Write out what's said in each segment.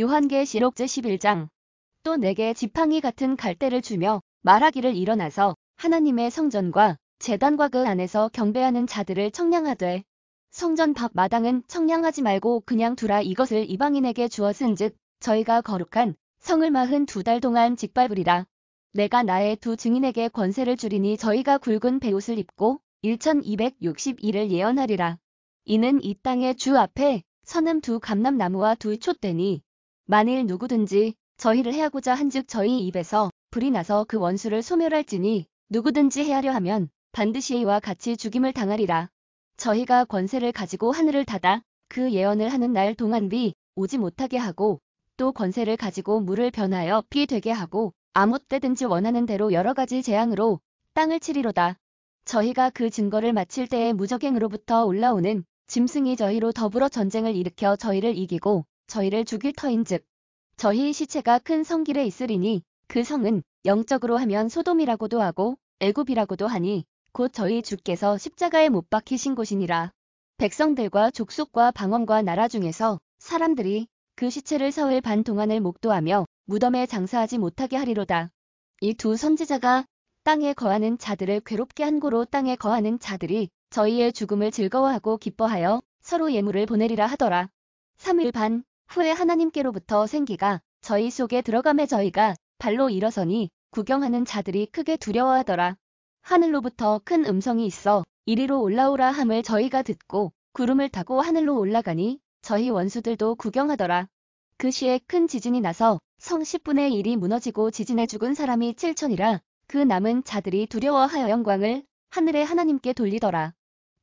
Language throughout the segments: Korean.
요한계시록 제11장 또 내게 지팡이 같은 갈대를 주며 말하기를 일어나서 하나님의 성전과 재단과 그 안에서 경배하는 자들을 청량하되 성전 밖 마당은 청량하지 말고 그냥 두라 이것을 이방인에게 주었은즉 저희가 거룩한 성을 마흔 두 달 동안 짓밟으리라 내가 나의 두 증인에게 권세를 줄이니 저희가 굵은 배옷을 입고 1261을 예언하리라 이는 이 땅의 주 앞에 선음 두 감람나무와 두 촛대니 만일 누구든지 저희를 해하고자 한즉 저희 입에서 불이 나서 그 원수를 소멸할지니 누구든지 해하려 하면 반드시 이와 같이 죽임을 당하리라. 저희가 권세를 가지고 하늘을 닫아 그 예언을 하는 날 동안비 오지 못하게 하고 또 권세를 가지고 물을 변하여 피 되게 하고 아무 때든지 원하는 대로 여러 가지 재앙으로 땅을 치리로다. 저희가 그 증거를 마칠 때에 무적행으로부터 올라오는 짐승이 저희로 더불어 전쟁을 일으켜 저희를 이기고 저희를 죽일 터인즉 저희 시체가 큰 성길에 있으리니 그 성은 영적으로 하면 소돔이라고도 하고 애굽이라고도 하니 곧 저희 주께서 십자가에 못 박히신 곳이니라. 백성들과 족속과 방언과 나라 중에서 사람들이 그 시체를 사흘 반 동안을 목도하며 무덤에 장사하지 못하게 하리로다. 이 두 선지자가 땅에 거하는 자들을 괴롭게 한 고로 땅에 거하는 자들이 저희의 죽음을 즐거워하고 기뻐하여 서로 예물을 보내리라 하더라. 3일 반 후에 하나님께로부터 생기가 저희 속에 들어감에 저희가 발로 일어서니 구경하는 자들이 크게 두려워하더라. 하늘로부터 큰 음성이 있어 이리로 올라오라 함을 저희가 듣고 구름을 타고 하늘로 올라가니 저희 원수들도 구경하더라. 그 시에 큰 지진이 나서 성 10분의 1이 무너지고 지진에 죽은 사람이 7천이라 그 남은 자들이 두려워하여 영광을 하늘의 하나님께 돌리더라.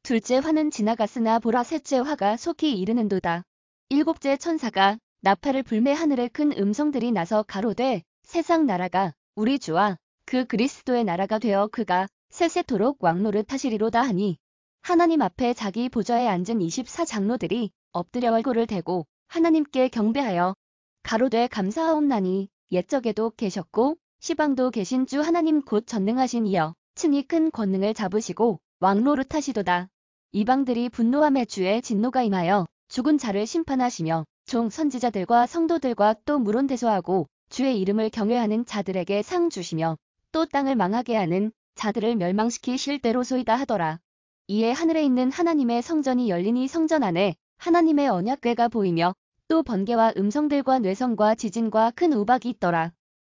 둘째 화는 지나갔으나 보라 셋째 화가 속히 이르는도다. 일곱째 천사가 나팔을 불매 하늘에 큰 음성들이 나서 가로되 세상 나라가 우리 주와 그 그리스도의 나라가 되어 그가 세세토록 왕노릇 하시리로다 하니 하나님 앞에 자기 보좌에 앉은 24장로들이 엎드려 얼굴을 대고 하나님께 경배하여 가로되 감사하옵나니 옛적에도 계셨고 시방도 계신 주 하나님 곧 전능하신 이여 친히 큰 권능을 잡으시고 왕노릇 하시도다. 이방들이 분노함에 주의 진노가 임하여 죽은 자를 심판하시며 종 선지자들과 성도들과 또 물론대소하고 주의 이름을 경외하는 자들에게 상 주시며 또 땅을 망하게 하는 자들을 멸망시키실 대로소이다 하더라. 이에 하늘에 있는 하나님의 성전이 열리니 성전 안에 하나님의 언약괴가 보이며 또 번개와 음성들과 뇌성과 지진과 큰 우박이 있더라.